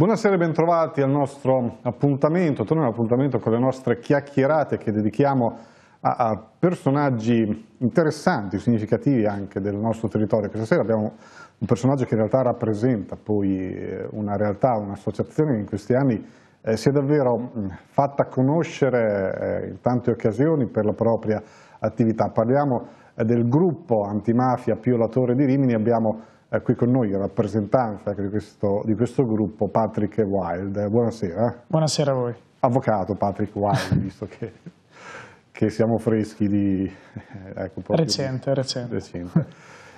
Buonasera e bentrovati al nostro appuntamento, torniamo all'appuntamento con le nostre chiacchierate che dedichiamo a, a, personaggi interessanti, significativi anche del nostro territorio. Questa sera abbiamo un personaggio che in realtà rappresenta poi eh, una realtà, un'associazione che in questi anni eh, si è davvero mm, fatta conoscere eh, in tante occasioni per la propria attività. Parliamo eh, del gruppo antimafia Piolatore di Rimini, abbiamo qui con noi in rappresentanza di questo, di questo gruppo Patrick Wild. Buonasera. Buonasera a voi. Avvocato Patrick Wild, visto che, che, siamo freschi di... Eh, ecco, recente, recente. recente.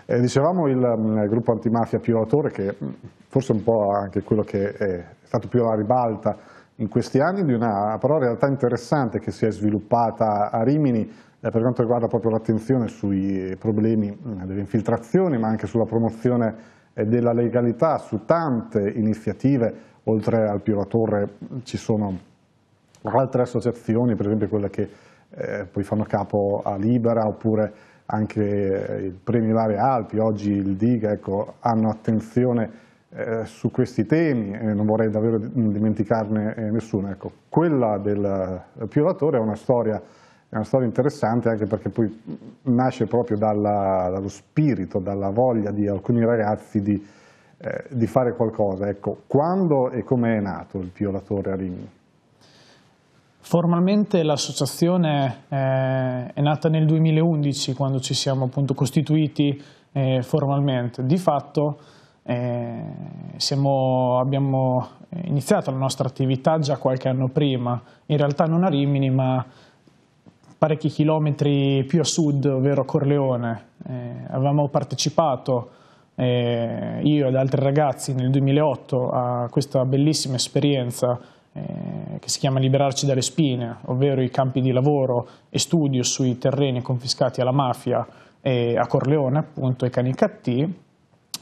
Eh, dicevamo il, il mm, gruppo antimafia autore, che mm, forse è un po' anche quello che è stato più alla ribalta in questi anni di una però realtà interessante che si è sviluppata a Rimini eh, per quanto riguarda proprio l'attenzione sui eh, problemi eh, delle infiltrazioni, ma anche sulla promozione della legalità, su tante iniziative, oltre al Pio La Torre ci sono altre associazioni, per esempio quelle che eh, poi fanno capo a Libera, oppure anche il Premio Lare Alpi, oggi il DIG, ecco, hanno attenzione eh, su questi temi e non vorrei davvero dimenticarne eh, nessuno. Ecco, quella del Pio La Torre è una storia è una storia interessante anche perché poi nasce proprio dalla, dallo spirito, dalla voglia di alcuni ragazzi di, eh, di fare qualcosa. Ecco, quando e come è nato il violatore a Rimini? Formalmente l'associazione eh, è nata nel 2011 quando ci siamo appunto costituiti eh, formalmente. Di fatto eh, siamo, abbiamo iniziato la nostra attività già qualche anno prima, in realtà non a Rimini ma parecchi chilometri più a sud, ovvero Corleone. Eh, avevamo partecipato eh, io ed altri ragazzi nel 2008 a questa bellissima esperienza eh, che si chiama Liberarci dalle spine, ovvero i campi di lavoro e studio sui terreni confiscati alla mafia e a Corleone, appunto, ai cani cattì.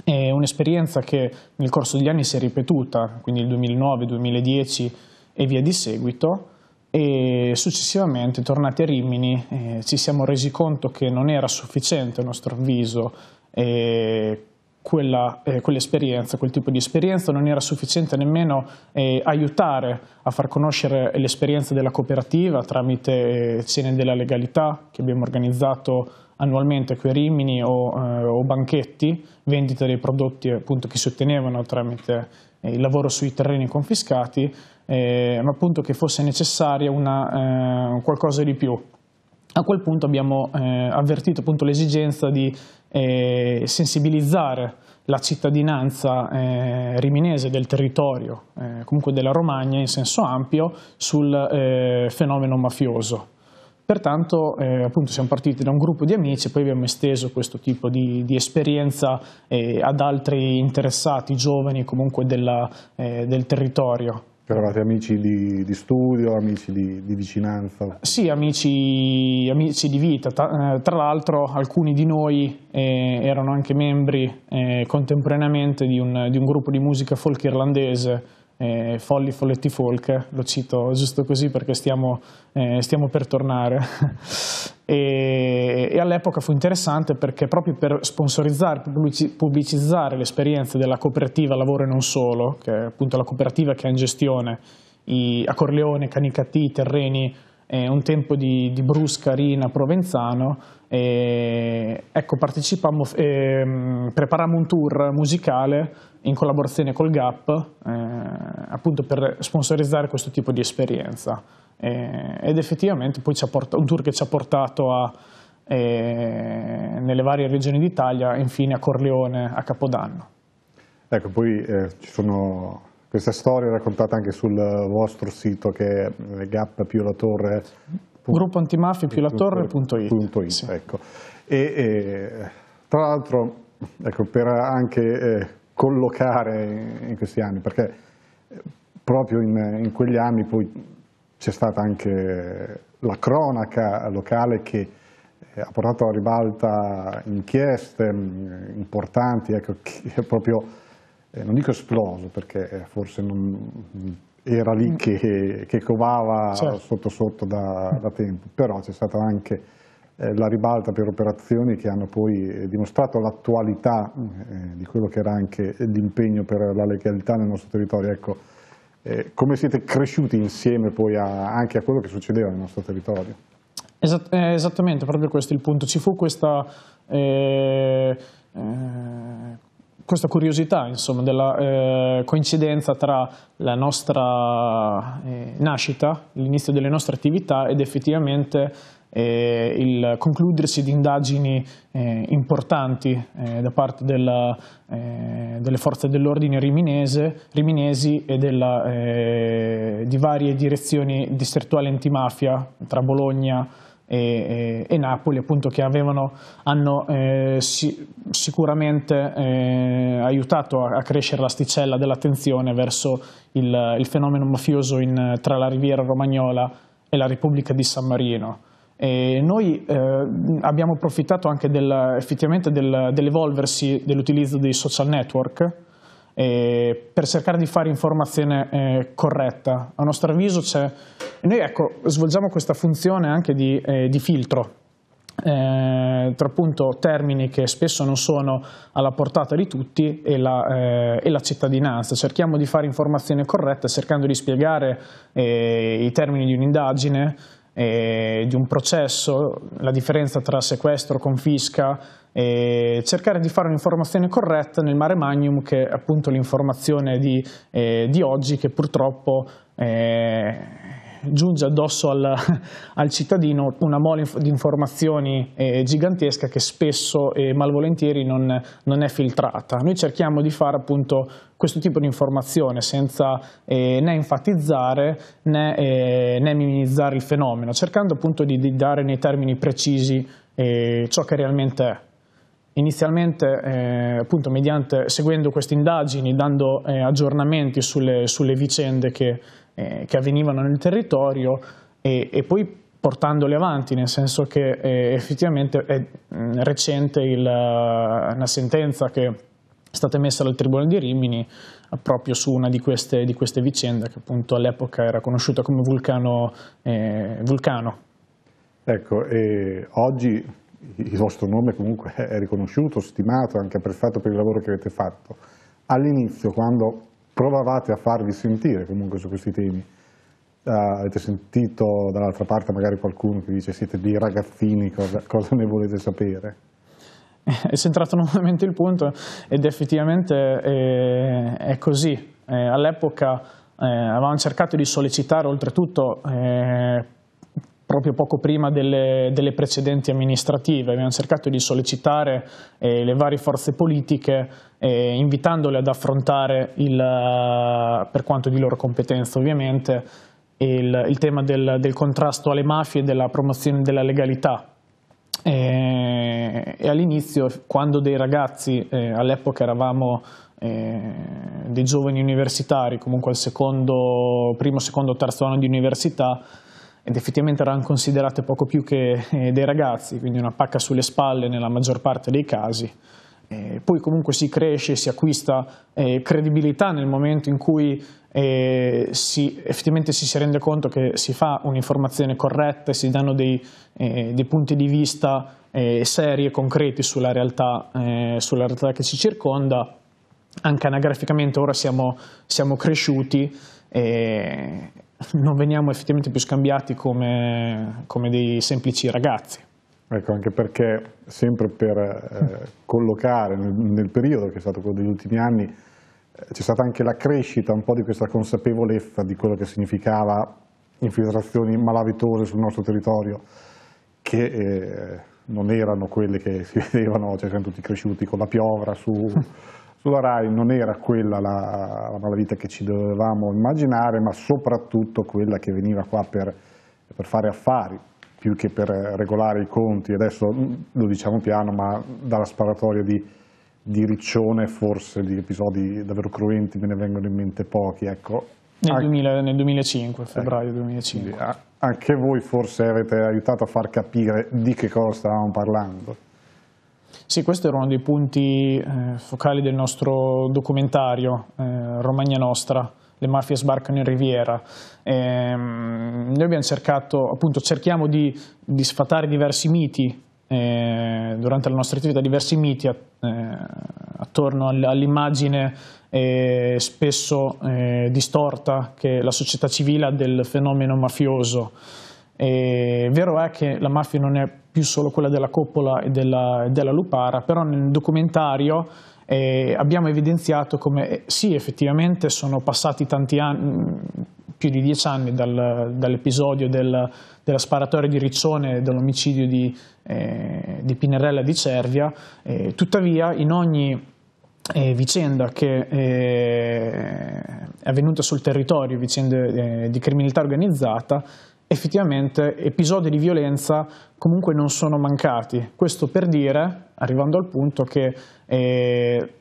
È un'esperienza che nel corso degli anni si è ripetuta, quindi il 2009, 2010 e via di seguito, e successivamente tornati a Rimini eh, ci siamo resi conto che non era sufficiente a nostro avviso eh, quella, eh, quell'esperienza, quel tipo di esperienza, non era sufficiente nemmeno eh, aiutare a far conoscere l'esperienza della cooperativa tramite eh, cene della legalità che abbiamo organizzato annualmente qui a Rimini o, eh, o banchetti, vendita dei prodotti appunto, che si ottenevano tramite il lavoro sui terreni confiscati eh, ma appunto che fosse necessaria una, eh, qualcosa di più. A quel punto abbiamo eh, avvertito appunto l'esigenza di eh, sensibilizzare la cittadinanza eh, riminese del territorio, eh, comunque della Romagna in senso ampio, sul eh, fenomeno mafioso. Pertanto eh, appunto siamo partiti da un gruppo di amici poi abbiamo esteso questo tipo di, di esperienza ad altri interessati, giovani comunque della, del territorio eravate amici di, di studio, amici di, di, vicinanza? Sì, amici, amici di vita. Tra, eh, tra l'altro alcuni di noi eh, erano anche membri eh, contemporaneamente di un, di un, gruppo di musica folk irlandese eh, folli, folletti, folk, lo cito giusto così perché stiamo, eh, stiamo per tornare. e, e all'epoca fu interessante perché proprio per sponsorizzare, pubblicizzare l'esperienza della cooperativa Lavoro e non solo, che è appunto la cooperativa che ha in gestione i, a Corleone, Canicattì, Terreni, eh, un tempo di, di Brusca, Rina, Provenzano, e, ecco, partecipammo, eh, preparammo un tour musicale in collaborazione col GAP eh, appunto per sponsorizzare questo tipo di esperienza eh, ed effettivamente poi portato, un tour che ci ha portato a, eh, nelle varie regioni d'Italia infine a Corleone a Capodanno. Ecco, poi eh, ci sono questa storia raccontata anche sul vostro sito che è Gap più la Torre gruppoantimafiapilatorre.it. Sì. Ecco. E, e, tra l'altro, ecco, per anche eh, collocare in questi anni, perché eh, proprio in, in quegli anni poi c'è stata anche la cronaca locale che eh, ha portato a ribalta inchieste mm, importanti, ecco, che è proprio, eh, non dico esploso perché forse non, era lì mm. che, che covava certo. sotto sotto da, da, tempo, però c'è stata anche eh, la ribalta per operazioni che hanno poi eh, dimostrato l'attualità eh, di quello che era anche l'impegno per la legalità nel nostro territorio. Ecco, eh, come siete cresciuti insieme poi a, anche a quello che succedeva nel nostro territorio? Esatt eh, esattamente, proprio questo è il punto. Ci fu questa... Eh, eh questa curiosità insomma, della eh, coincidenza tra la nostra eh, nascita, l'inizio delle nostre attività ed effettivamente eh, il concludersi di indagini eh, importanti eh, da parte della, eh, delle forze dell'ordine riminesi e della, di varie direzioni distrettuali antimafia tra Bologna, e e, e, e Napoli, appunto, che avevano, hanno eh, si, sicuramente eh, aiutato a, a, crescere l'asticella dell'attenzione verso il, il fenomeno mafioso in, tra la Riviera Romagnola e la Repubblica di San Marino. E noi eh, abbiamo approfittato anche del, effettivamente del, dell'evolversi dell'utilizzo dei social network eh, per cercare di fare informazione eh, corretta. A nostro avviso c'è noi ecco, svolgiamo questa funzione anche di, eh, di filtro eh, tra appunto termini che spesso non sono alla portata di tutti e la, eh, e la cittadinanza. Cerchiamo di fare informazione corretta cercando di spiegare eh, i termini di un'indagine, eh, di un processo, la differenza tra sequestro, confisca, cercare di fare un'informazione corretta nel mare magnum che è appunto l'informazione di, eh, di oggi che purtroppo eh, giunge addosso al, al cittadino una mole di informazioni eh, gigantesca che spesso e malvolentieri non, non, è filtrata. Noi cerchiamo di fare appunto questo tipo di informazione senza eh, né enfatizzare né, eh, né, minimizzare il fenomeno, cercando appunto di, di dare nei termini precisi eh, ciò che realmente è. Inizialmente, eh, appunto, mediante, seguendo queste indagini, dando eh, aggiornamenti sulle, sulle vicende che, eh, che avvenivano nel territorio e, e, poi portandoli avanti, nel senso che eh, effettivamente è mm, recente il, eh, una sentenza che è stata emessa dal Tribunale di Rimini eh, proprio su una di queste, di queste vicende che appunto all'epoca era conosciuta come vulcano. Eh, vulcano. Ecco, e oggi il vostro nome comunque è riconosciuto, stimato, anche apprezzato per il lavoro che avete fatto. All'inizio, quando provavate a farvi sentire comunque su questi temi. Uh, avete sentito dall'altra parte magari qualcuno che dice siete dei ragazzini, cosa, cosa ne volete sapere? È centrato nuovamente il punto ed effettivamente è, eh, è così. Eh, all'epoca eh, avevamo cercato di sollecitare oltretutto eh, proprio poco prima delle, delle, precedenti amministrative, abbiamo cercato di sollecitare eh, le varie forze politiche eh, invitandole ad affrontare, il, eh, per quanto di loro competenza ovviamente, il, il tema del, del, contrasto alle mafie e della promozione della legalità. E, e all'inizio, quando dei ragazzi, eh, all'epoca eravamo eh, dei giovani universitari, comunque al secondo, primo, secondo, terzo anno di università, ed effettivamente erano considerate poco più che eh, dei ragazzi, quindi una pacca sulle spalle nella maggior parte dei casi, eh, poi comunque si cresce, e si acquista eh, credibilità nel momento in cui eh, si, effettivamente si, si, rende conto che si fa un'informazione corretta e si danno dei, eh, dei punti di vista eh, seri e concreti sulla realtà, eh, sulla realtà, che ci circonda. Anche anagraficamente ora siamo, siamo cresciuti e non veniamo effettivamente più scambiati come, come dei semplici ragazzi. Ecco, anche perché sempre per eh, collocare nel, nel, periodo che è stato quello degli ultimi anni, eh, c'è stata anche la crescita un po' di questa consapevolezza di quello che significava infiltrazioni malavitose sul nostro territorio, che eh, non erano quelle che si vedevano, cioè siamo tutti cresciuti con la piovra su, sulla RAI, non era quella la, la malavita che ci dovevamo immaginare, ma soprattutto quella che veniva qua per, per fare affari, più che per regolare i conti, adesso mm, lo diciamo piano, ma dalla sparatoria di, di Riccione forse di episodi davvero cruenti me ne vengono in mente pochi. Ecco. Nel, 2000, nel 2005, ecco. febbraio eh, 2005. Quindi, anche voi forse avete aiutato a far capire di che cosa stavamo parlando. Sì, questo era uno dei punti eh, focali del nostro documentario, eh, Romagna Nostra, le mafie sbarcano in riviera. E, ehm, noi abbiamo cercato, appunto, cerchiamo di, di sfatare diversi miti eh, durante la nostra attività, diversi miti eh, attorno all'immagine eh, spesso eh, distorta che la società civile ha del fenomeno mafioso. E vero è che la mafia non è più solo quella della Coppola e della, e della Lupara, però nel documentario eh, abbiamo evidenziato come eh, sì, effettivamente sono passati tanti anni, più di dieci anni dal, dall'episodio del, della sparatoria di Riccione e dell'omicidio di, eh, di, Pinerella di Cervia, eh, tuttavia in ogni eh, vicenda che eh, è avvenuta sul territorio, vicende eh, di criminalità organizzata, effettivamente episodi di violenza comunque non sono mancati. Questo per dire, arrivando al punto, che e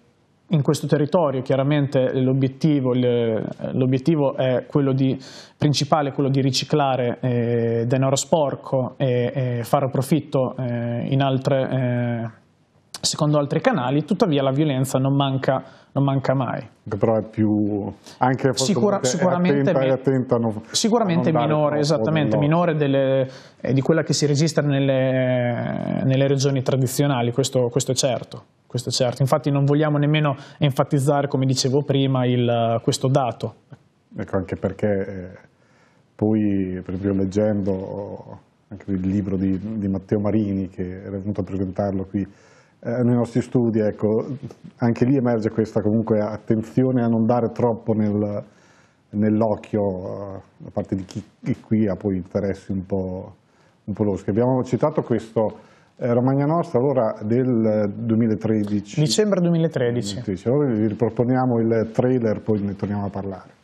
in questo territorio chiaramente l'obiettivo, l'obiettivo è quello di, principale, quello di riciclare eh, denaro sporco e, e fare profitto eh, altre, eh, secondo altri canali, tuttavia la violenza non manca non manca mai. Però è più anche Sicura, sicuramente, attenta, attenta non, sicuramente minore, esattamente, minore delle, eh, di quella che si registra nelle, nelle regioni tradizionali, questo, questo, è certo, questo, è certo, Infatti non vogliamo nemmeno enfatizzare, come dicevo prima, il, questo dato. Ecco, anche perché eh, poi, proprio leggendo anche il libro di, di Matteo Marini, che era venuto a presentarlo qui, eh, nei nostri studi, ecco, anche lì emerge questa comunque attenzione a non dare troppo nel, nell'occhio eh, da parte di chi, chi, qui ha poi interessi un po', un po loschi. Abbiamo citato questo eh, Romagna Nostra, allora del 2013. Dicembre 2013. 2013. Allora vi riproponiamo il trailer, poi ne torniamo a parlare.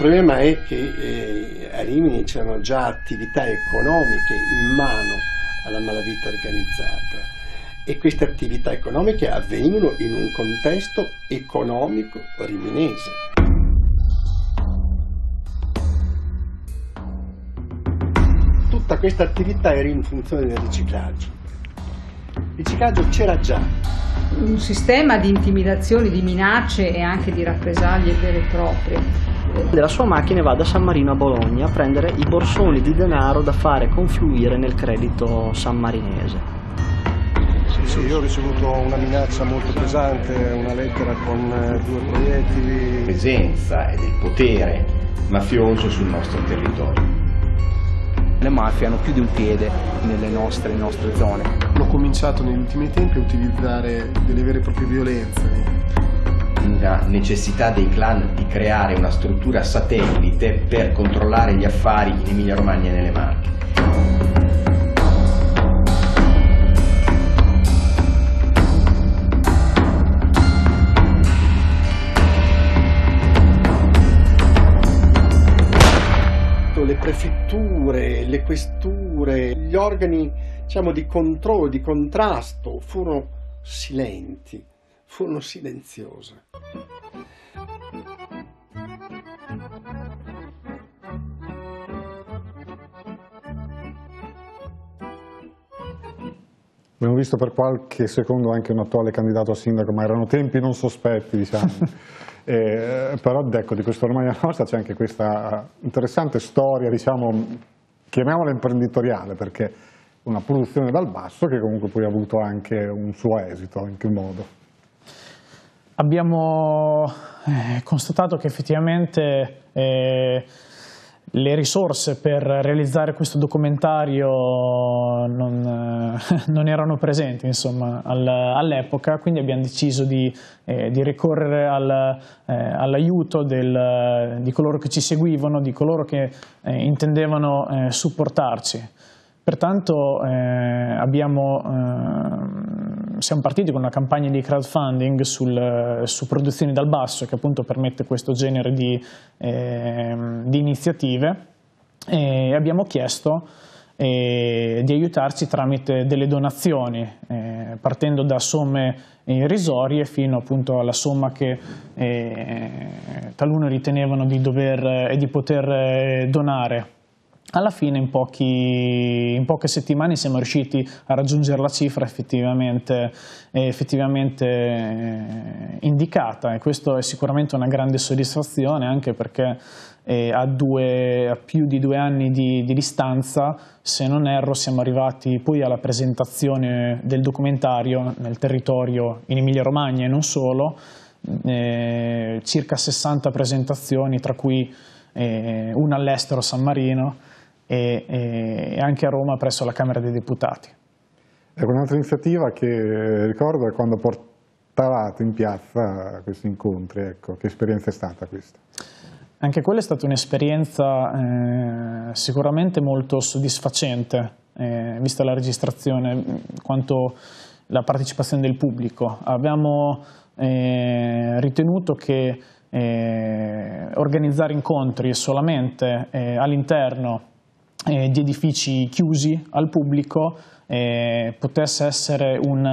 problema è che eh, a Rimini c'erano già attività economiche in mano alla malavita organizzata e queste attività economiche avvenivano in un contesto economico riminese. Tutta questa attività era in funzione del riciclaggio. Il riciclaggio c'era già. Un sistema di intimidazioni, di minacce e anche di rappresaglie vere e proprie della sua macchina e va da San Marino a Bologna a prendere i borsoni di denaro da fare confluire nel credito sammarinese. Sì, sì, io ho ricevuto una minaccia molto pesante, una lettera con eh, due proiettili. Presenza e del potere mafioso sul nostro territorio. Le mafie hanno più di un piede nelle nostre, nostre zone. Hanno cominciato negli ultimi tempi a utilizzare delle vere e proprie violenze una necessità dei clan di creare una struttura satellite per controllare gli affari in Emilia Romagna e nelle Marche. le prefetture, le questure, gli organi diciamo, di controllo, di contrasto furono silenti furono silenziose. Abbiamo visto per qualche secondo anche un attuale candidato a sindaco, ma erano tempi non sospetti, diciamo. eh, però ecco, di questa Romagna nostra c'è anche questa interessante storia, diciamo, chiamiamola imprenditoriale, perché una produzione dal basso che comunque poi ha avuto anche un suo esito, in che modo abbiamo eh, constatato che effettivamente eh, le risorse per realizzare questo documentario non, eh, non erano presenti all'epoca, quindi abbiamo deciso di, eh, di ricorrere al, eh, all'aiuto del, di coloro che ci seguivano, di coloro che eh, intendevano eh, supportarci. Pertanto eh, abbiamo, eh, siamo partiti con una campagna di crowdfunding sul, su produzioni dal basso che appunto permette questo genere di, eh, di iniziative e abbiamo chiesto eh, di aiutarci tramite delle donazioni, eh, partendo da somme irrisorie fino appunto alla somma che eh, taluno ritenevano di dover e eh, di poter eh, donare alla fine in, pochi, in, poche settimane siamo riusciti a raggiungere la cifra effettivamente, eh, effettivamente, eh, indicata e questo è sicuramente una grande soddisfazione anche perché eh, a, due, a più di due anni di, di, distanza, se non erro, siamo arrivati poi alla presentazione del documentario nel territorio in Emilia Romagna e non solo, eh, circa 60 presentazioni tra cui eh, una all'estero San Marino e, e anche a Roma presso la Camera dei Deputati. Ecco, un'altra iniziativa che ricordo è quando portavate in piazza questi incontri, ecco, che esperienza è stata questa? Anche quella è stata un'esperienza eh, sicuramente molto soddisfacente, eh, vista la registrazione, quanto la partecipazione del pubblico. Abbiamo eh, ritenuto che eh, organizzare incontri solamente eh, all'interno eh, di edifici chiusi al pubblico eh, potesse essere un,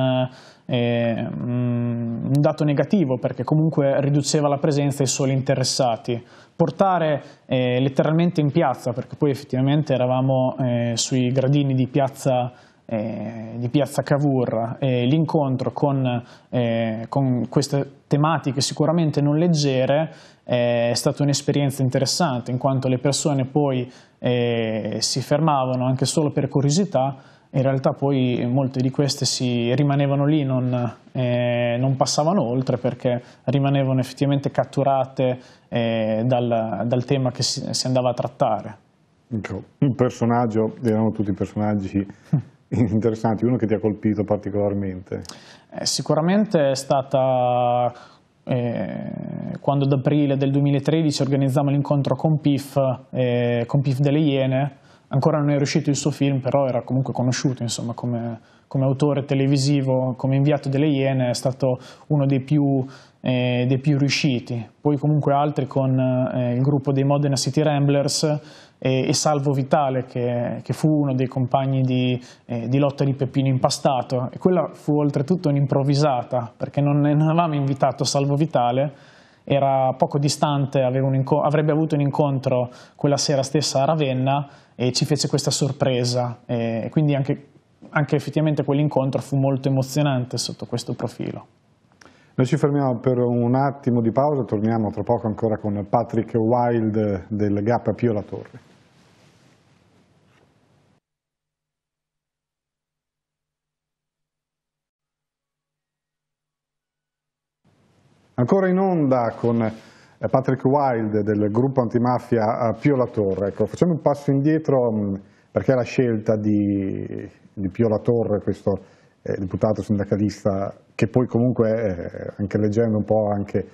eh, mm, un, dato negativo perché comunque riduceva la presenza dei soli interessati. Portare eh, letteralmente in piazza, perché poi effettivamente eravamo eh, sui gradini di piazza eh, di Piazza Cavour, eh, l'incontro con, eh, con, queste tematiche sicuramente non leggere eh, è stata un'esperienza interessante, in quanto le persone poi eh, si fermavano anche solo per curiosità, in realtà poi molte di queste si rimanevano lì, non, eh, non passavano oltre perché rimanevano effettivamente catturate eh, dal, dal, tema che si, si andava a trattare. Ecco, un personaggio, erano tutti personaggi interessanti, uno che ti ha colpito particolarmente? Eh, sicuramente è stata eh, quando ad aprile del 2013 organizziamo l'incontro con PIF, eh, con PIF delle Iene, ancora non è riuscito il suo film, però era comunque conosciuto insomma, come, come, autore televisivo, come inviato delle Iene, è stato uno dei più, eh, dei più riusciti. Poi comunque altri con eh, il gruppo dei Modena City Ramblers e, e Salvo Vitale, che, che, fu uno dei compagni di, eh, di, lotta di Peppino Impastato. E quella fu oltretutto un'improvvisata, perché non, non avevamo invitato Salvo Vitale, era poco distante, avrebbe avuto un incontro quella sera stessa a Ravenna e ci fece questa sorpresa e quindi anche, anche effettivamente quell'incontro fu molto emozionante sotto questo profilo. Noi ci fermiamo per un attimo di pausa, torniamo tra poco ancora con Patrick Wild del Gap a Pio La Torre. Ancora in onda con eh, Patrick Wilde del gruppo antimafia eh, Pio La Torre. Ecco, facciamo un passo indietro mm, perché la scelta di, di Pio La Torre, questo eh, deputato sindacalista, che poi comunque, eh, anche leggendo un po' anche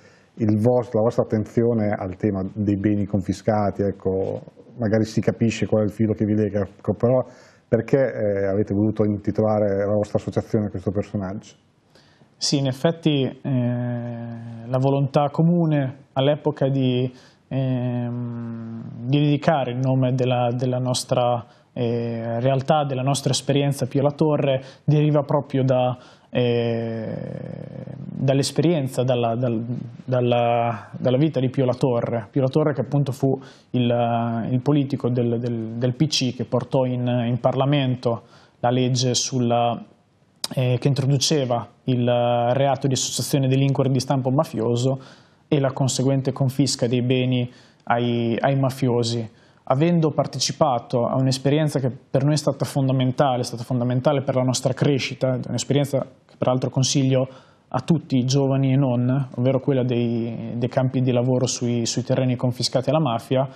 vostro, la vostra attenzione al tema dei beni confiscati, ecco, magari si capisce qual è il filo che vi lega, ecco, però perché eh, avete voluto intitolare la vostra associazione a questo personaggio? Sì, in effetti eh, la volontà comune all'epoca di, eh, di, dedicare il nome della, della nostra eh, realtà, della nostra esperienza Pio La Torre deriva proprio da, eh, dall'esperienza, dalla, dal, dalla, dalla, vita di Pio La Torre. Pio La Torre che appunto fu il, il politico del, del, del, PC che portò in, in Parlamento la legge sulla eh, che introduceva il eh, reato di associazione delinquere di stampo mafioso e la conseguente confisca dei beni ai, ai mafiosi. Avendo partecipato a un'esperienza che per noi è stata fondamentale, è stata fondamentale per la nostra crescita, un'esperienza che peraltro consiglio a tutti i giovani e non, ovvero quella dei, dei campi di lavoro sui, sui terreni confiscati alla mafia,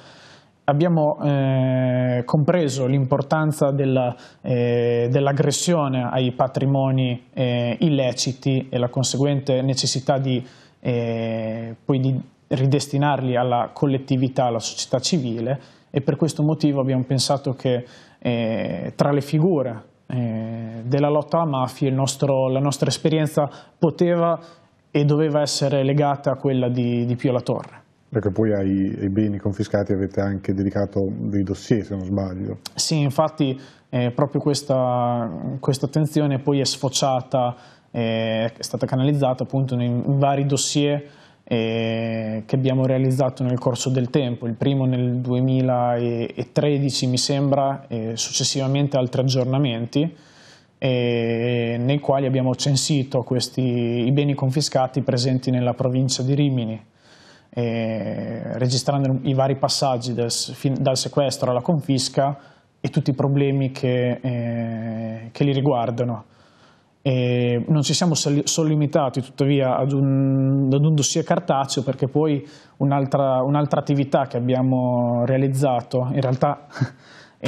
abbiamo eh, compreso l'importanza eh, dell'aggressione eh, dell ai patrimoni eh, illeciti e la conseguente necessità di, eh, poi di ridestinarli alla collettività, alla società civile e per questo motivo abbiamo pensato che eh, tra le figure della lotta alla mafia nostro, la nostra esperienza poteva e doveva essere legata a quella di, di Pio La Torre. Perché poi ai, ai, beni confiscati avete anche dedicato dei dossier, se non sbaglio. Sì, infatti eh, proprio questa, questa, attenzione poi è sfociata, eh, è stata canalizzata appunto in, in vari dossier eh, che abbiamo realizzato nel corso del tempo. Il primo nel 2013 mi sembra, e successivamente altri aggiornamenti eh, nei quali abbiamo censito questi, i beni confiscati presenti nella provincia di Rimini eh, registrando i vari passaggi del, dal sequestro alla confisca e tutti i problemi che, eh, che li riguardano. E non ci siamo solo limitati tuttavia ad un, ad un, dossier cartaceo perché poi un'altra, un'altra attività che abbiamo realizzato, in realtà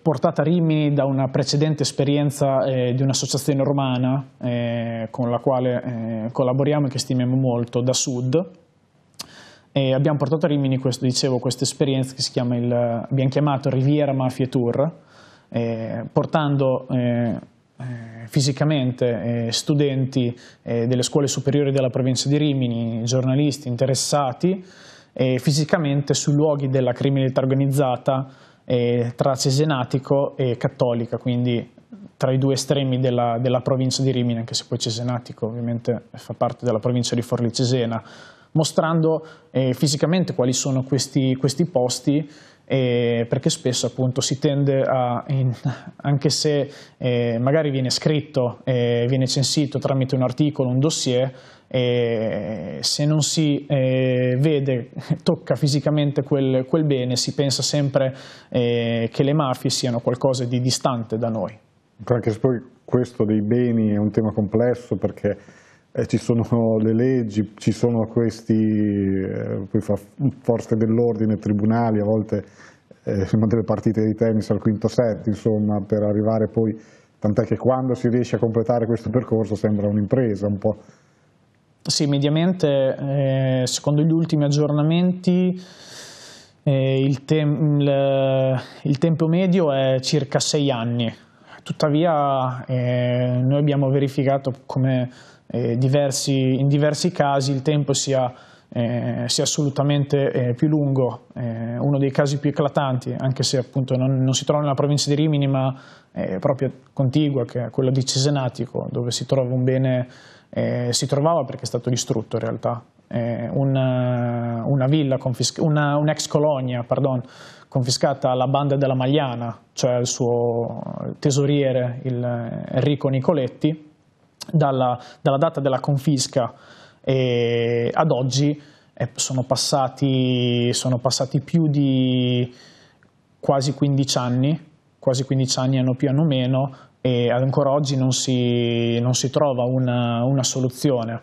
portata a Rimini da una precedente esperienza eh, di un'associazione romana eh, con la quale eh, collaboriamo e che stimiamo molto, da Sud, e abbiamo portato a Rimini, questo, dicevo, questa esperienza che si chiama il, abbiamo chiamato Riviera Mafia Tour, eh, portando eh, eh fisicamente eh, studenti eh, delle scuole superiori della provincia di Rimini, giornalisti interessati, fisicamente sui luoghi della criminalità organizzata eh, tra Cesenatico e Cattolica, quindi tra i due estremi della, della provincia di Rimini, anche se poi Cesenatico ovviamente fa parte della provincia di Forlì Cesena, mostrando eh, fisicamente quali sono questi, questi posti eh, perché spesso appunto si tende a, in, anche se eh, magari viene scritto, eh, viene censito tramite un articolo, un dossier, eh, se non si eh, vede, tocca fisicamente quel, quel, bene, si pensa sempre eh, che le mafie siano qualcosa di distante da noi. Anche se poi questo dei beni è un tema complesso perché eh, ci sono le leggi, ci sono questi, eh, forze dell'ordine, tribunali, a volte eh, sono delle partite di tennis al quinto set, insomma, per arrivare poi, tant'è che quando si riesce a completare questo percorso sembra un'impresa un po'. Sì, mediamente, eh, secondo gli ultimi aggiornamenti, eh, il, te il, il tempo medio è circa sei anni. Tuttavia, eh, noi abbiamo verificato come eh, diversi, in diversi casi il tempo sia, eh, sia assolutamente eh, più lungo. uno dei casi più eclatanti, anche se appunto non, non si trova nella provincia di Rimini, ma proprio contigua, che è quella di Cesenatico, dove si trova un bene, si trovava perché è stato distrutto in realtà, una, una, villa, una, un'ex colonia, pardon, confiscata alla banda della Magliana, cioè al suo tesoriere il Enrico Nicoletti, dalla, dalla data della confisca ad oggi eh, sono passati, sono passati, più di quasi 15 anni, quasi 15 anni hanno più hanno meno e ancora oggi non si, non si trova una, una, soluzione.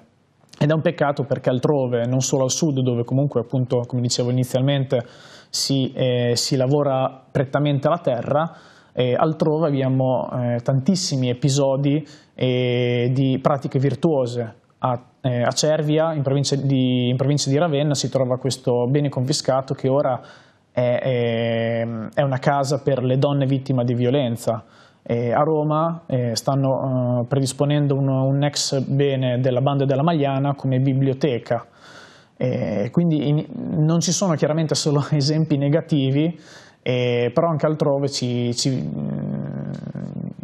Ed è un peccato perché altrove, non solo al sud, dove comunque appunto, come dicevo inizialmente, si, eh, si lavora prettamente la terra, eh, altrove abbiamo eh, tantissimi episodi eh, di pratiche virtuose. A, eh, a Cervia, in provincia, di, in provincia, di, Ravenna, si trova questo bene confiscato che ora è, è, eh, è una casa per le donne vittime di violenza. Eh, a Roma eh, stanno eh, predisponendo un, un, ex bene della Banda della Magliana come biblioteca. quindi in, non ci sono chiaramente solo esempi negativi, eh, però anche altrove ci, ci, mm,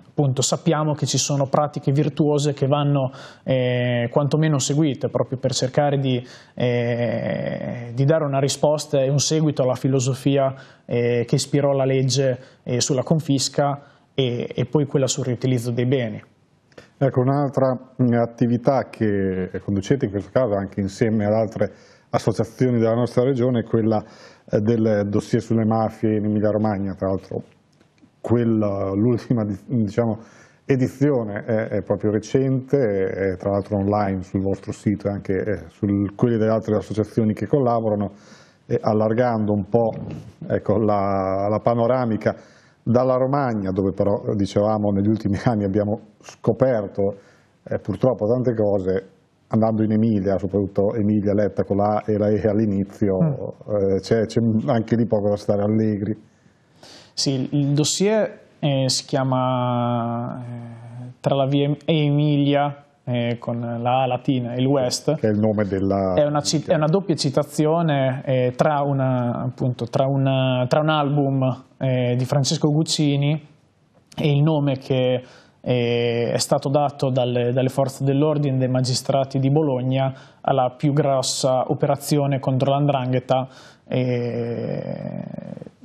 appunto, sappiamo che ci sono pratiche virtuose che vanno eh, quantomeno seguite proprio per cercare di, eh, di, dare una risposta e un seguito alla filosofia eh, che ispirò la legge eh, sulla confisca e, e poi quella sul riutilizzo dei beni. Ecco, un'altra mm, attività che conducete in questo caso anche insieme ad altre associazioni della nostra regione è quella eh, del dossier sulle mafie in Emilia Romagna, tra l'altro l'ultima diciamo, edizione è, è, proprio recente, è tra l'altro online sul vostro sito e anche eh, su quelli delle altre associazioni che collaborano, allargando un po' ecco, la, la panoramica dalla Romagna, dove però dicevamo negli ultimi anni abbiamo scoperto eh, purtroppo tante cose, andando in Emilia, soprattutto Emilia letta con la e all'inizio, mm. eh, c'è, anche lì poco da stare allegri. Sì, il dossier eh, si chiama eh, Tra la via e Emilia eh, con la A latina e l'West. Che è il nome della... È una, è una doppia citazione eh, tra, una, appunto, tra, una, tra, un album eh, di Francesco Guccini e il nome che è stato dato dalle, dalle forze dell'ordine, dai magistrati di Bologna, alla più grossa operazione contro l'andrangheta eh,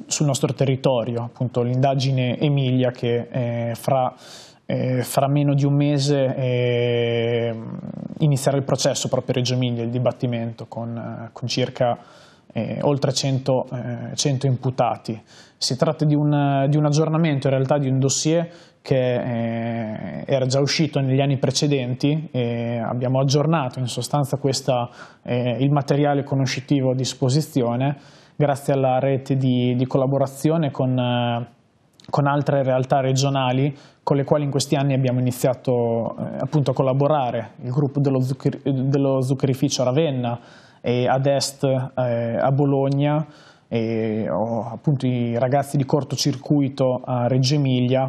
sul nostro territorio, appunto l'indagine Emilia che eh, fra, eh, fra, meno di un mese eh, inizierà il processo proprio a Reggio Emilia, il dibattimento con, eh, con circa eh, oltre 100, eh, 100, imputati. Si tratta di un, di un, aggiornamento in realtà di un dossier che eh, era già uscito negli anni precedenti e abbiamo aggiornato in sostanza questa, eh, il materiale conoscitivo a disposizione grazie alla rete di, di collaborazione con, eh, con, altre realtà regionali con le quali in questi anni abbiamo iniziato eh, appunto a collaborare, il gruppo dello, zuccheri, dello zuccherificio Ravenna e ad est eh, a Bologna e, o appunto i ragazzi di cortocircuito a Reggio Emilia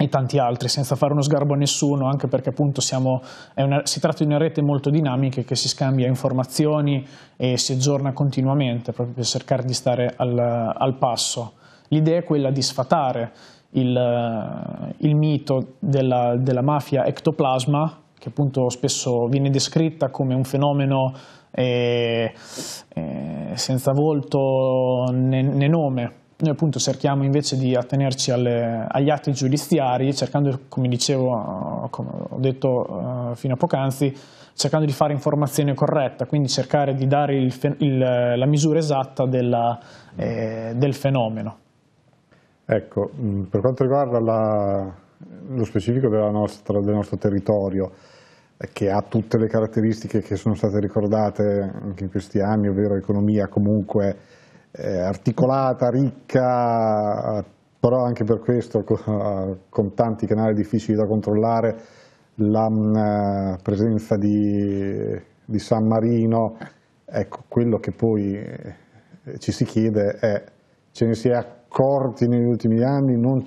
e tanti altri, senza fare uno sgarbo a nessuno, anche perché appunto siamo, una, si tratta di una rete molto dinamica che si scambia informazioni e si aggiorna continuamente, proprio per cercare di stare al, al passo. L'idea è quella di sfatare il, il mito della, della, mafia ectoplasma, che appunto spesso viene descritta come un fenomeno eh, eh, senza volto né, né nome, noi appunto cerchiamo invece di attenerci alle, agli atti giudiziari, cercando, come dicevo, eh, come ho detto eh, fino a poc'anzi, cercando di fare informazione corretta, quindi cercare di dare il, il, la misura esatta della, eh, del fenomeno. Ecco, mm, per quanto riguarda la, lo specifico nostra, del nostro territorio, eh, che ha tutte le caratteristiche che sono state ricordate anche in questi anni, ovvero economia comunque articolata, ricca, però anche per questo con tanti canali difficili da controllare, la eh, presenza di, di San Marino, ecco quello che poi eh, ci si chiede è ce ne si è accorti negli ultimi anni, non,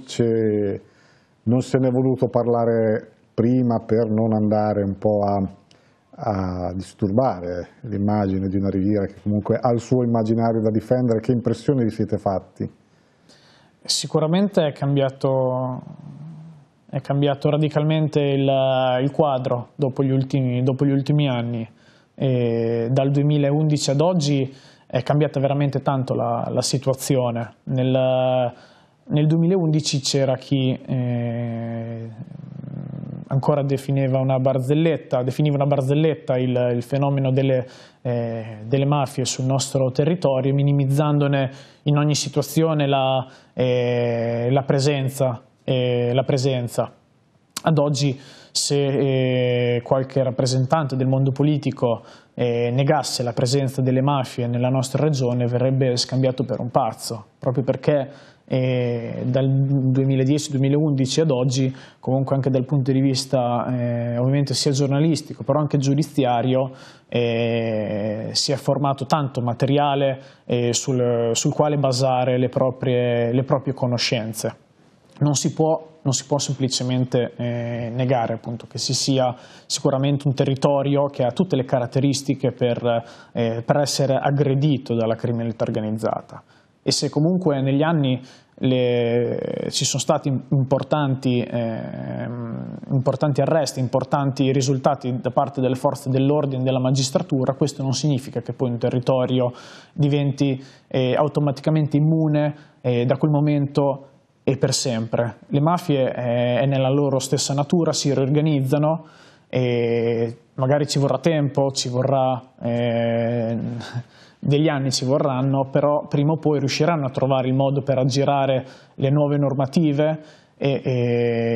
non se ne è voluto parlare prima per non andare un po' a a disturbare l'immagine di una riviera che comunque ha il suo immaginario da difendere, che impressioni vi siete fatti? Sicuramente è cambiato, è cambiato radicalmente il, il quadro dopo gli ultimi, dopo gli ultimi anni. E dal 2011 ad oggi è cambiata veramente tanto la, la situazione. Nel, nel 2011 c'era chi eh, ancora definiva una barzelletta, definiva una barzelletta il, il fenomeno delle, eh, delle, mafie sul nostro territorio, minimizzandone in ogni situazione la, eh, la, presenza, eh, la presenza. Ad oggi se eh, qualche rappresentante del mondo politico eh, negasse la presenza delle mafie nella nostra regione verrebbe scambiato per un pazzo, proprio perché e dal 2010-2011 ad oggi, comunque anche dal punto di vista eh, ovviamente sia giornalistico, però anche giudiziario, eh, si è formato tanto materiale eh, sul, sul, quale basare le proprie, le proprie conoscenze. Non si, può, non si può, semplicemente eh, negare appunto, che si sia sicuramente un territorio che ha tutte le caratteristiche per, eh, per essere aggredito dalla criminalità organizzata. E se comunque negli anni le, ci sono stati importanti, eh, importanti, arresti, importanti risultati da parte delle forze dell'ordine e della magistratura, questo non significa che poi un territorio diventi eh, automaticamente immune eh, da quel momento e per sempre. Le mafie eh, è nella loro stessa natura, si riorganizzano e eh, magari ci vorrà tempo, ci vorrà eh, degli anni ci vorranno, però prima o poi riusciranno a trovare il modo per aggirare le nuove normative e, e,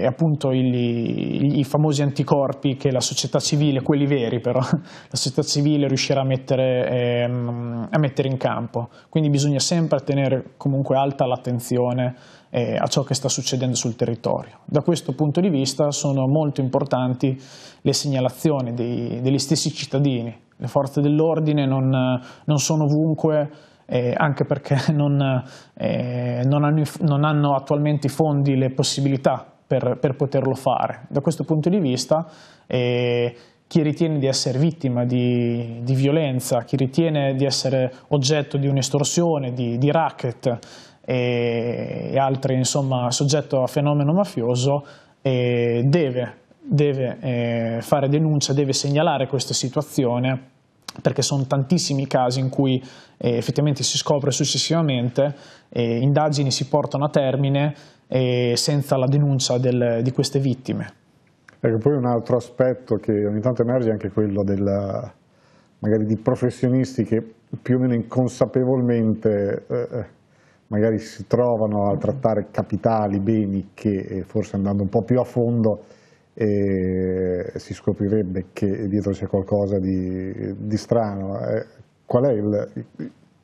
e appunto i, famosi anticorpi che la società civile, quelli veri però, la società civile riuscirà a mettere, ehm, a mettere in campo. Quindi bisogna sempre tenere comunque alta l'attenzione eh, a ciò che sta succedendo sul territorio. Da questo punto di vista sono molto importanti le segnalazioni dei, degli stessi cittadini le forze dell'ordine non, non sono ovunque, eh, anche perché non, eh, non, hanno, non, hanno, attualmente i fondi, le possibilità per, per poterlo fare. Da questo punto di vista eh, chi ritiene di essere vittima di, di, violenza, chi ritiene di essere oggetto di un'estorsione, di, di racket e, e altri insomma soggetto a fenomeno mafioso eh, deve deve eh, fare denuncia, deve segnalare questa situazione perché sono tantissimi i casi in cui eh, effettivamente si scopre successivamente, eh, indagini si portano a termine eh, senza la denuncia del, di queste vittime. Perché ecco, poi un altro aspetto che ogni tanto emerge è anche quello della, magari di professionisti che più o meno inconsapevolmente eh, eh, magari si trovano a trattare capitali, beni che eh, forse andando un po' più a fondo e si scoprirebbe che dietro c'è qualcosa di, di strano. Eh, qual è il,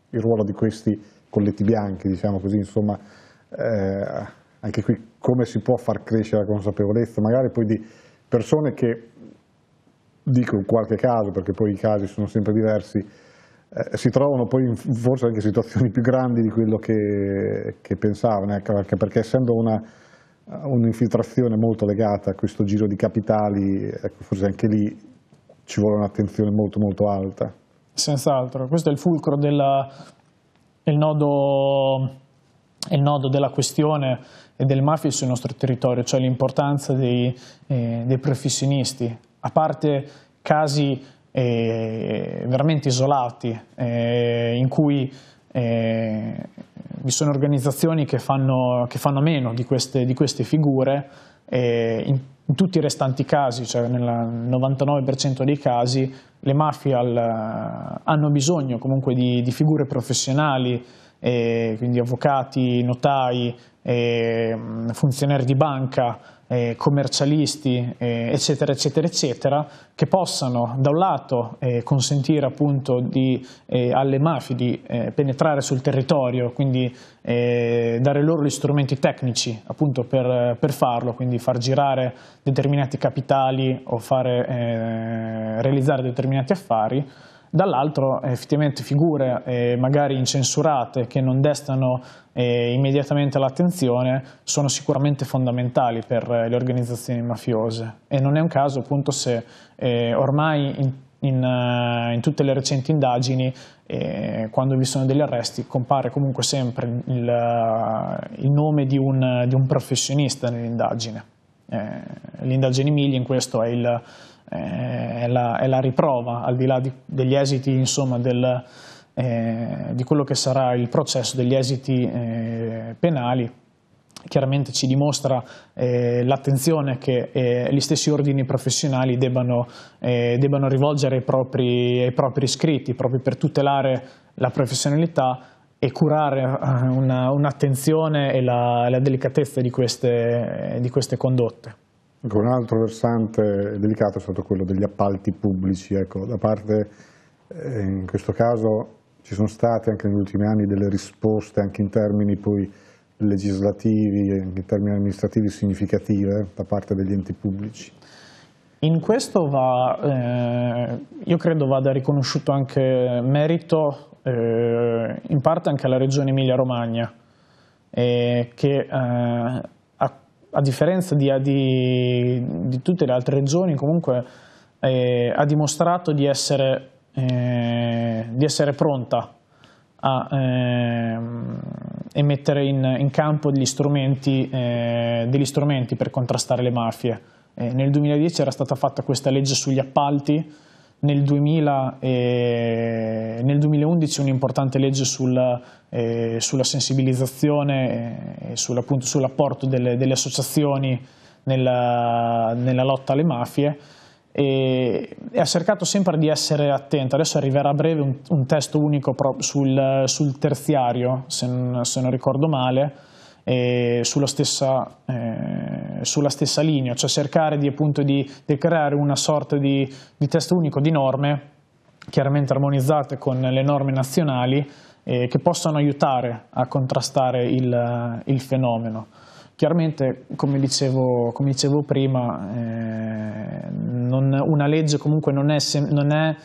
il, ruolo di questi colletti bianchi, diciamo così, insomma, eh, anche qui come si può far crescere la consapevolezza, magari poi di persone che, dico in qualche caso, perché poi i casi sono sempre diversi, eh, si trovano poi in forse anche situazioni più grandi di quello che, che pensavano, ecco, anche perché essendo una un'infiltrazione molto legata a questo giro di capitali, ecco, forse anche lì ci vuole un'attenzione molto molto alta. Senz'altro, questo è il fulcro della, il nodo, il nodo della questione e delle mafie sul nostro territorio, cioè l'importanza dei, eh, dei professionisti, a parte casi eh, veramente isolati eh, in cui eh, vi sono organizzazioni che fanno, che fanno meno di queste, di queste figure e in, in, tutti i restanti casi, cioè nel 99% dei casi, le mafie al, hanno bisogno comunque di, di figure professionali, quindi avvocati, notai, eh, mm, funzionari di banca, eh, commercialisti, eh, eccetera, eccetera, eccetera, che possano da un lato consentire appunto di, alle mafie di penetrare sul territorio, quindi dare loro gli strumenti tecnici appunto per, per, farlo, quindi far girare determinati capitali o fare, realizzare determinati affari dall'altro effettivamente figure eh, magari incensurate che non destano eh, immediatamente l'attenzione sono sicuramente fondamentali per eh, le organizzazioni mafiose e non è un caso appunto se eh, ormai in in, eh, in, tutte le recenti indagini, eh, quando vi sono degli arresti, compare comunque sempre il, il nome di un, di un, professionista nell'indagine. Eh, l'indagine Emilia in questo è il, eh, è, la, è, la, riprova, al di là di, degli esiti insomma, del, eh, di quello che sarà il processo, degli esiti eh, penali, chiaramente ci dimostra eh, l'attenzione che eh, gli stessi ordini professionali debbano, eh, debbano rivolgere ai propri, ai propri, iscritti, proprio per tutelare la professionalità e curare eh, un'attenzione un e la, la, delicatezza di queste, di queste condotte. Ecco, un altro versante delicato è stato quello degli appalti pubblici, ecco, da parte eh, in questo caso ci sono state anche negli ultimi anni delle risposte anche in termini poi legislativi, anche in termini amministrativi significative eh, da parte degli enti pubblici. In questo va, eh, io credo vada riconosciuto anche merito eh, in parte anche alla regione Emilia-Romagna eh, che eh, a differenza di, di, di tutte le altre regioni, comunque eh, ha dimostrato di essere, eh, di essere pronta a eh, mettere in, in, campo degli strumenti, eh, degli strumenti, per contrastare le mafie. Eh, nel 2010 era stata fatta questa legge sugli appalti nel, 2000, eh, nel 2011 un'importante legge sul, eh, sulla sensibilizzazione e eh, sull sull'apporto delle, delle, associazioni nella, nella, lotta alle mafie e, e, ha cercato sempre di essere attento. Adesso arriverà a breve un, un testo unico sul, sul, terziario, se non, se non ricordo male, eh, sulla, stessa, eh, sulla, stessa, linea, cioè cercare di, appunto, di, di creare una sorta di, di, testo unico di norme, chiaramente armonizzate con le norme nazionali, eh, che possano aiutare a contrastare il, il fenomeno. Chiaramente, come dicevo, come dicevo prima, eh, non, una legge comunque non è, non è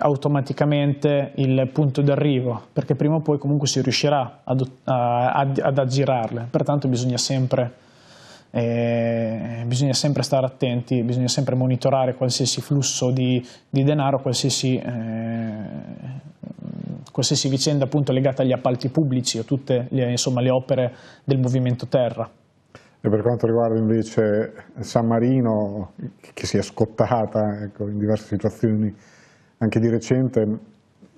automaticamente il punto d'arrivo, perché prima o poi comunque si riuscirà ad, ad, ad aggirarle, pertanto bisogna sempre, eh, bisogna sempre, stare attenti, bisogna sempre monitorare qualsiasi flusso di, di denaro, qualsiasi, eh, qualsiasi vicenda legata agli appalti pubblici o tutte le, insomma, le opere del movimento terra. E per quanto riguarda invece San Marino, che si è scottata ecco, in diverse situazioni, anche di recente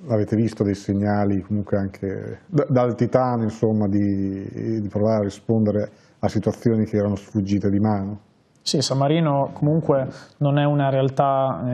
avete visto dei segnali comunque anche dal Titano insomma, di, di provare a rispondere a situazioni che erano sfuggite di mano? Sì, San Marino comunque non è una realtà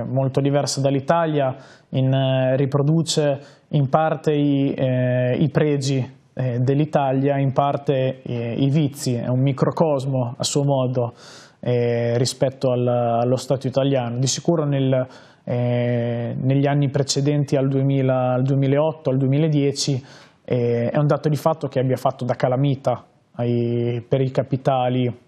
eh, molto diversa dall'Italia, eh, riproduce in parte i, eh, i pregi eh, dell'Italia in parte eh, i vizi, è un microcosmo a suo modo eh, rispetto al, allo Stato italiano. Di sicuro nel, eh, negli anni precedenti al, 2000, al 2008, al 2010, eh, è un dato di fatto che abbia fatto da calamita ai, per i capitali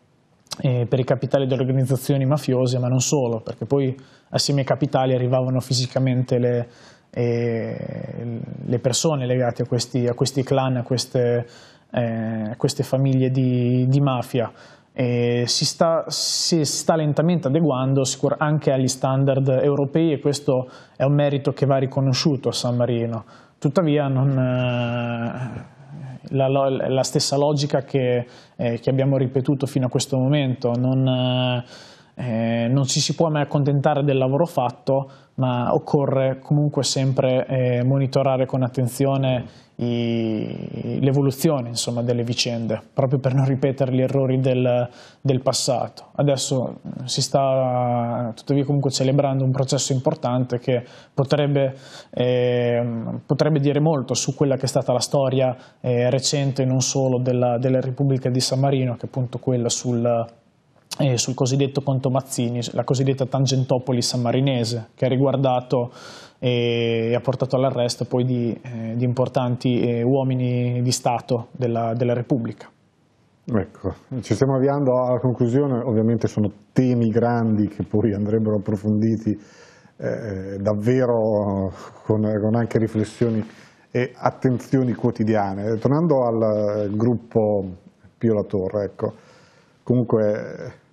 eh, per i capitali delle organizzazioni mafiose, ma non solo, perché poi assieme ai capitali arrivavano fisicamente le, e le persone legate a questi, a questi clan, a queste, eh, queste famiglie di, di mafia. E si, sta, si sta lentamente adeguando anche agli standard europei e questo è un merito che va riconosciuto a San Marino. Tuttavia non, eh, la, la, stessa logica che, eh, che, abbiamo ripetuto fino a questo momento non, eh, eh, non ci si può mai accontentare del lavoro fatto, ma occorre comunque sempre eh, monitorare con attenzione l'evoluzione delle vicende, proprio per non ripetere gli errori del, del passato. Adesso mm, si sta tuttavia comunque celebrando un processo importante che potrebbe, eh, potrebbe dire molto su quella che è stata la storia eh, recente non solo della, della Repubblica di San Marino, che è appunto quella sul eh, sul cosiddetto conto Mazzini, la cosiddetta Tangentopoli sammarinese, che ha riguardato eh, e ha portato all'arresto poi di, eh, di importanti eh, uomini di Stato della, della Repubblica. Ecco, ci stiamo avviando alla conclusione, ovviamente sono temi grandi che poi andrebbero approfonditi eh, davvero con, con anche riflessioni e attenzioni quotidiane. Tornando al eh, gruppo Pio La Torre, ecco, comunque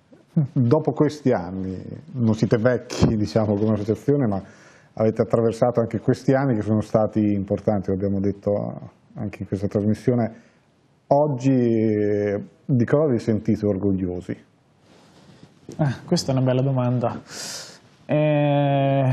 Dopo questi anni, non siete vecchi diciamo come associazione, ma avete attraversato anche questi anni che sono stati importanti, l'abbiamo detto anche in questa trasmissione. Oggi di cosa vi sentite orgogliosi? Ah, questa è una bella domanda. Eh,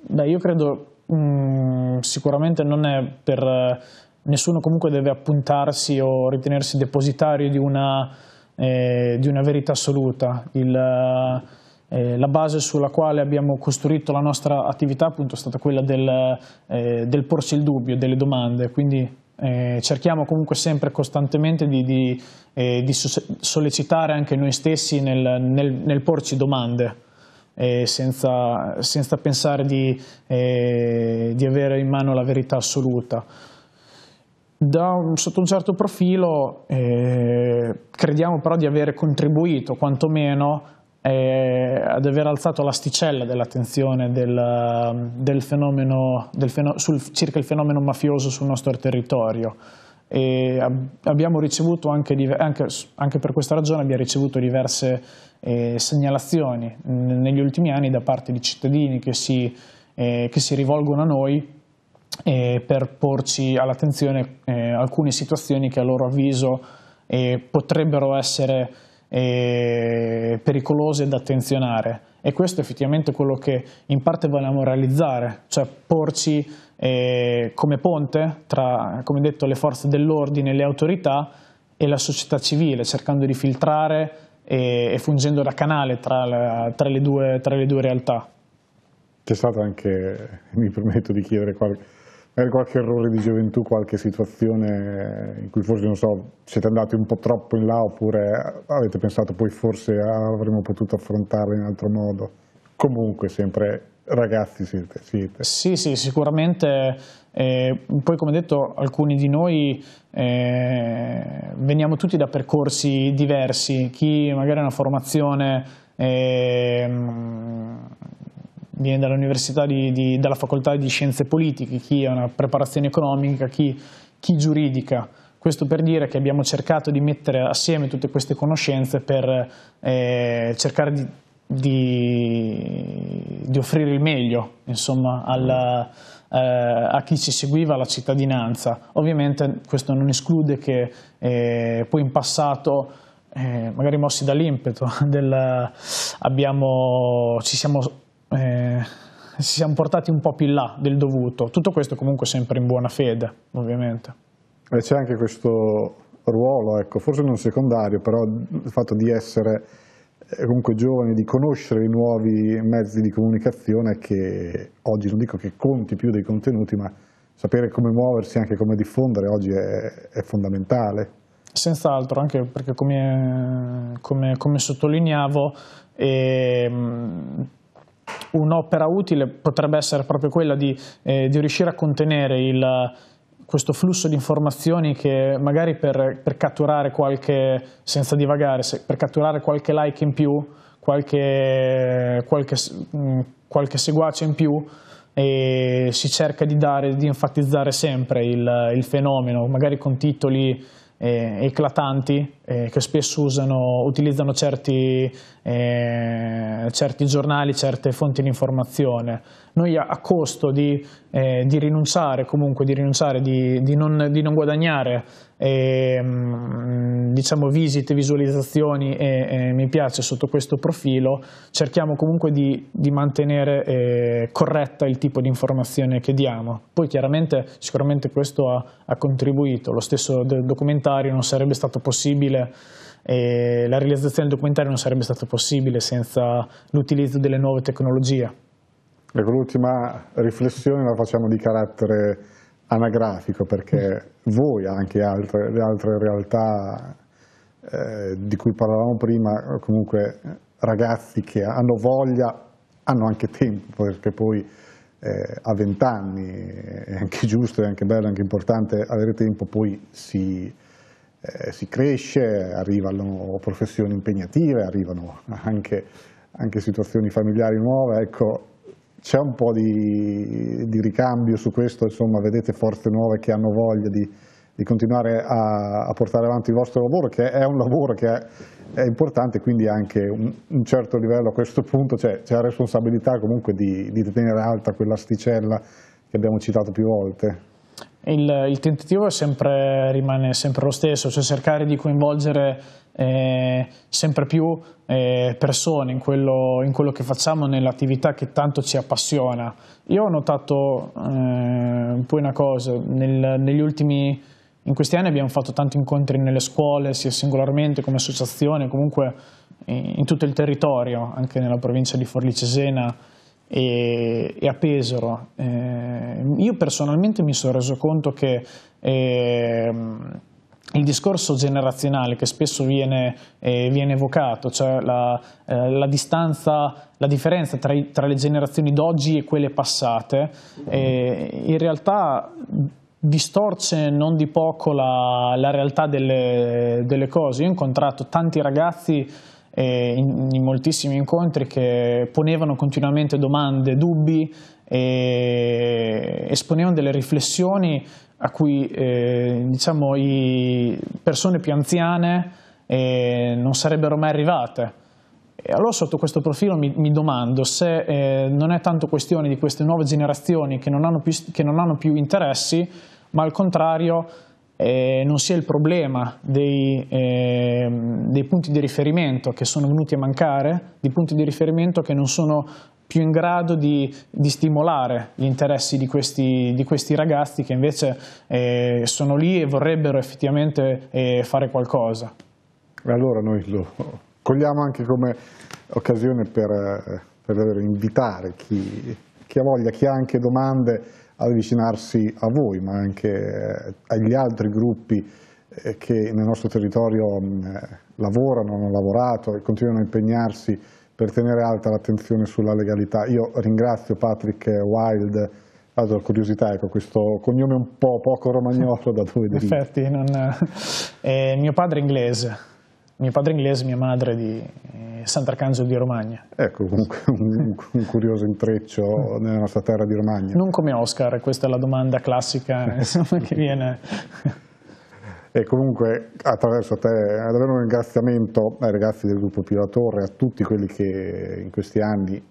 beh, io credo mh, mm, sicuramente non è per... Eh, nessuno comunque deve appuntarsi o ritenersi depositario di una eh, di una verità assoluta. Il, eh, eh, la base sulla quale abbiamo costruito la nostra attività appunto, è stata quella del, eh, del, porsi il dubbio, delle domande, quindi eh, cerchiamo comunque sempre costantemente di, di, eh, di sollecitare anche noi stessi nel, nel, nel porci domande. Eh, senza, senza, pensare di, di avere in mano la verità assoluta un, sotto un certo profilo eh, crediamo però di avere contribuito quantomeno eh, ad aver alzato l'asticella dell'attenzione del, del fenomeno, del fenomeno, sul, circa il fenomeno mafioso sul nostro territorio. E abbiamo ricevuto anche, anche, anche, per questa ragione abbiamo ricevuto diverse eh, segnalazioni negli ultimi anni da parte di cittadini che si, eh, che si rivolgono a noi per porci all'attenzione eh, alcune situazioni che a loro avviso eh, potrebbero essere eh, pericolose da attenzionare e questo è effettivamente quello che in parte vogliamo realizzare, cioè porci come ponte tra, come detto, le forze dell'ordine, le autorità e la società civile, cercando di filtrare e, fungendo da canale tra, la, tra, le due, tra le due realtà. C'è stata anche, mi permetto di chiedere qualche magari qualche errore di gioventù, qualche situazione in cui forse, non so, siete andati un po' troppo in là oppure avete pensato poi forse avremmo potuto affrontarla in altro modo. Comunque sempre ragazzi siete. siete. Sì, sì, sicuramente. Eh, poi come detto alcuni di noi eh, veniamo tutti da percorsi diversi, chi magari ha una formazione... Eh, viene dall'università dalla facoltà di scienze politiche, chi ha una preparazione economica, chi, chi giuridica. Questo per dire che abbiamo cercato di mettere assieme tutte queste conoscenze per eh, cercare di, di, di, offrire il meglio insomma, alla, eh, a chi ci seguiva, alla cittadinanza. Ovviamente questo non esclude che eh, poi in passato eh, magari mossi dall'impeto, ci siamo eh, si siamo portati un po' più in là del dovuto. Tutto questo comunque sempre in buona fede, ovviamente. E c'è anche questo ruolo, ecco, forse non secondario, però il fatto di essere eh, comunque giovani, di conoscere i nuovi mezzi di comunicazione che oggi non dico che conti più dei contenuti, ma sapere come muoversi e anche come diffondere oggi è, è fondamentale. Senz'altro, anche perché come, come, come sottolineavo, eh, un'opera utile potrebbe essere proprio quella di, eh, di riuscire a contenere il, questo flusso di informazioni che magari per, per catturare qualche, senza divagare, se, per catturare qualche like in più, qualche, qualche, mm, qualche seguace in più, e si cerca di dare, di enfatizzare sempre il, il fenomeno, magari con titoli eh, eclatanti eh, che spesso usano, utilizzano certi, eh, certi, giornali, certe fonti di informazione. Noi a, a costo di, eh, di, rinunciare, comunque di rinunciare, di, di non, non, guadagnare ehm, diciamo visite, visualizzazioni e, e, mi piace sotto questo profilo, cerchiamo comunque di, di mantenere eh, corretta il tipo di informazione che diamo. Poi chiaramente sicuramente questo ha, ha contribuito, lo stesso del documentario non sarebbe stato possibile e la realizzazione del documentario non sarebbe stata possibile senza l'utilizzo delle nuove tecnologie. Ecco, l'ultima riflessione la facciamo di carattere anagrafico perché mm. voi anche altre, le altre realtà eh, di cui parlavamo prima, comunque ragazzi che hanno voglia, hanno anche tempo, perché poi eh, a vent'anni è anche giusto, è anche bello, è anche importante avere tempo, poi si, eh, si cresce, arrivano professioni impegnative, arrivano anche, anche situazioni familiari nuove, ecco, c'è un po' di, di, ricambio su questo, insomma, vedete forze nuove che hanno voglia di, di continuare a, a, portare avanti il vostro lavoro, che è un lavoro che è, è importante, quindi anche un, un, certo livello a questo punto, cioè c'è la responsabilità comunque di, di tenere alta quell'asticella che abbiamo citato più volte. Il, il tentativo sempre, rimane sempre lo stesso, cioè cercare di coinvolgere eh, sempre più eh, persone in quello, in quello, che facciamo, nell'attività che tanto ci appassiona. Io ho notato eh, un po' una cosa, nel, negli ultimi in questi anni abbiamo fatto tanti incontri nelle scuole, sia singolarmente come associazione, comunque in tutto il territorio, anche nella provincia di Forlì Cesena e, e a Pesaro. Eh, io personalmente mi sono reso conto che eh, il discorso generazionale che spesso viene, eh, viene evocato, cioè la, eh, la, distanza, la differenza tra, i, tra, le generazioni d'oggi e quelle passate, eh, in realtà distorce non di poco la, la realtà delle, delle, cose. Io ho incontrato tanti ragazzi eh, in, in, moltissimi incontri che ponevano continuamente domande, dubbi e esponevano delle riflessioni a cui eh, diciamo, persone più anziane eh, non sarebbero mai arrivate. E allora sotto questo profilo mi, mi domando se eh, non è tanto questione di queste nuove generazioni che non hanno più, che non hanno più interessi, ma al contrario eh, non sia il problema dei, eh, dei, punti di riferimento che sono venuti a mancare, di punti di riferimento che non sono più in grado di, di stimolare gli interessi di questi, di questi ragazzi che invece eh, sono lì e vorrebbero effettivamente eh, fare qualcosa. Allora noi lo cogliamo anche come occasione per, eh, per invitare chi, chi ha voglia, chi ha anche domande avvicinarsi a voi, ma anche eh, agli altri gruppi eh, che nel nostro territorio mm, eh, lavorano, hanno lavorato e continuano a impegnarsi per tenere alta l'attenzione sulla legalità. Io ringrazio Patrick Wild, la curiosità, ecco, questo cognome un po' poco romagnolo da dove deriva. Infatti, non... eh, mio padre è inglese, mio padre inglese, mia madre di eh, Sant'Arcangelo di Romagna. Ecco, comunque un, un, curioso intreccio nella nostra terra di Romagna. Non come Oscar, questa è la domanda classica eh, insomma, che viene. E comunque attraverso te davvero un ringraziamento ai eh, ragazzi del gruppo Pio a tutti quelli che in questi anni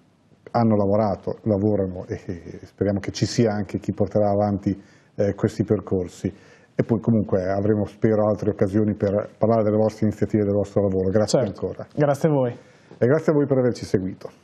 hanno lavorato, lavorano e speriamo che ci sia anche chi porterà avanti eh, questi percorsi e poi comunque avremo spero altre occasioni per parlare delle vostre iniziative, e del vostro lavoro. Grazie certo. ancora. Grazie a voi. E grazie a voi per averci seguito.